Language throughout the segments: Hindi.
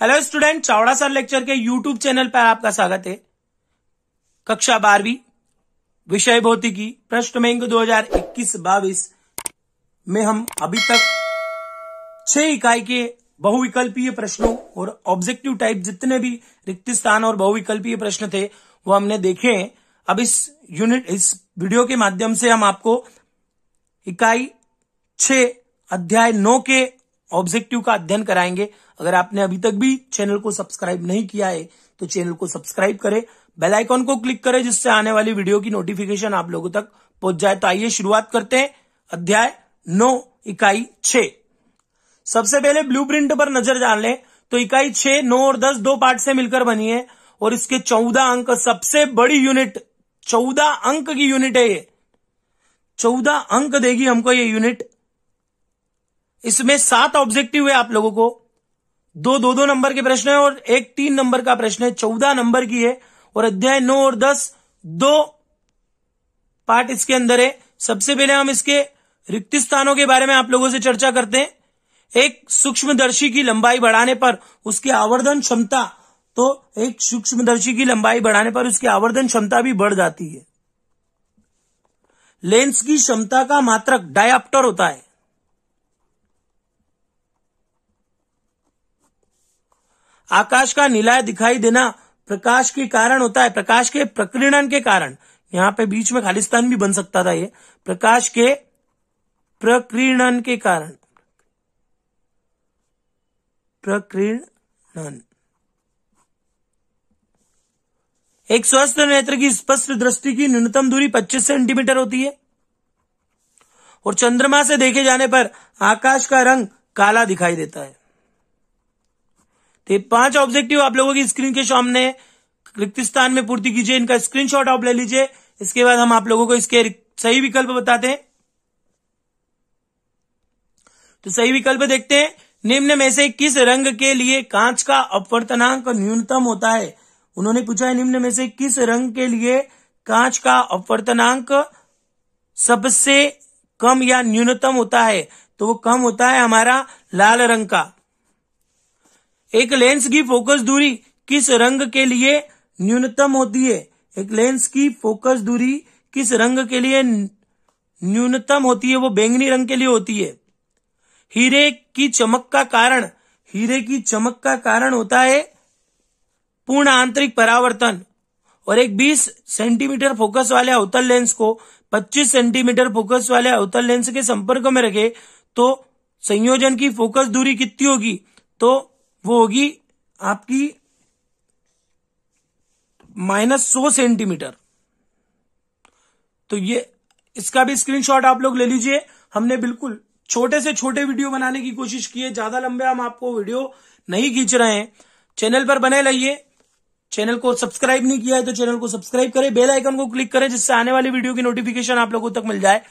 hello student Chavda sir lecture के यूट्यूब चैनल पर आपका स्वागत है कक्षा बारहवीं विषय भौतिकी प्रश्न बैंक दो हजार इक्कीस बाईस में हम अभी तक छह इकाई के बहुविकल्पीय प्रश्नों और ऑब्जेक्टिव टाइप जितने भी रिक्त स्थान और बहुविकल्पीय प्रश्न थे वो हमने देखे हैं अब इस यूनिट इस वीडियो के माध्यम से हम आपको इकाई छ अध्याय नौ के ऑब्जेक्टिव का अध्ययन कराएंगे अगर आपने अभी तक भी चैनल को सब्सक्राइब नहीं किया है तो चैनल को सब्सक्राइब करें बेल आइकॉन को क्लिक करें जिससे आने वाली वीडियो की नोटिफिकेशन आप लोगों तक पहुंच जाए तो आइए शुरुआत करते हैं अध्याय नौ इकाई छ सबसे पहले ब्लू प्रिंट पर नजर डाल लें तो इकाई छह नौ और दस दो पार्ट से मिलकर बनी है और इसके चौदह अंक सबसे बड़ी यूनिट चौदह अंक की यूनिट है ये चौदह अंक देगी हमको ये यूनिट इसमें सात ऑब्जेक्टिव है आप लोगों को दो दो दो नंबर के प्रश्न है और एक तीन नंबर का प्रश्न है चौदह नंबर की है और अध्याय नौ और दस दो पार्ट इसके अंदर है सबसे पहले हम इसके रिक्त स्थानों के बारे में आप लोगों से चर्चा करते हैं एक सूक्ष्मदर्शी की लंबाई बढ़ाने पर उसकी आवर्धन क्षमता तो एक सूक्ष्मदर्शी की लंबाई बढ़ाने पर उसकी आवर्धन क्षमता भी बढ़ जाती है लेंस की क्षमता का मात्रक डायप्टर होता है आकाश का नीलाय दिखाई देना प्रकाश के कारण होता है प्रकाश के प्रकीर्णन के कारण यहाँ पे बीच में खालिस्तान भी बन सकता था ये प्रकाश के प्रकीर्णन के कारण प्रकीर्णन एक स्वस्थ नेत्र की स्पष्ट दृष्टि की न्यूनतम दूरी 25 सेंटीमीटर होती है और चंद्रमा से देखे जाने पर आकाश का रंग काला दिखाई देता है तो ये पांच ऑब्जेक्टिव आप लोगों की स्क्रीन के सामने रिक्त स्थान में पूर्ति कीजिए इनका स्क्रीनशॉट आप ले लीजिए इसके बाद हम आप लोगों को इसके सही विकल्प बताते हैं तो सही विकल्प देखते हैं निम्न में से किस रंग के लिए कांच का अपवर्तनांक न्यूनतम होता है उन्होंने पूछा है निम्न में से किस रंग के लिए कांच का अपवर्तनांक सबसे कम या न्यूनतम होता है तो वो कम होता है हमारा लाल रंग का एक लेंस की फोकस दूरी किस रंग के लिए न्यूनतम होती है एक लेंस की फोकस दूरी किस रंग के लिए न्यूनतम होती है वो बैंगनी रंग के लिए होती है हीरे की चमक का कारण हीरे की चमक का कारण होता है पूर्ण आंतरिक परावर्तन और एक 20 सेंटीमीटर फोकस वाले अवतल लेंस को 25 सेंटीमीटर फोकस वाले अवतल लेंस के संपर्क में रखे तो संयोजन की फोकस दूरी कितनी होगी तो वो होगी आपकी माइनस सौ सेंटीमीटर तो ये इसका भी स्क्रीनशॉट आप लोग ले लीजिए हमने बिल्कुल छोटे से छोटे वीडियो बनाने की कोशिश की है ज्यादा लंबे हम आपको वीडियो नहीं खींच रहे हैं चैनल पर बने रहिए चैनल को सब्सक्राइब नहीं किया है तो चैनल को सब्सक्राइब करें बेल आइकन को क्लिक करें जिससे आने वाली वीडियो की नोटिफिकेशन आप लोगों तक मिल जाए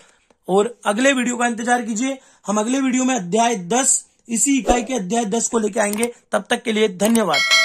और अगले वीडियो का इंतजार कीजिए हम अगले वीडियो में अध्याय दस इसी इकाई के अध्याय दस को लेकर आएंगे तब तक के लिए धन्यवाद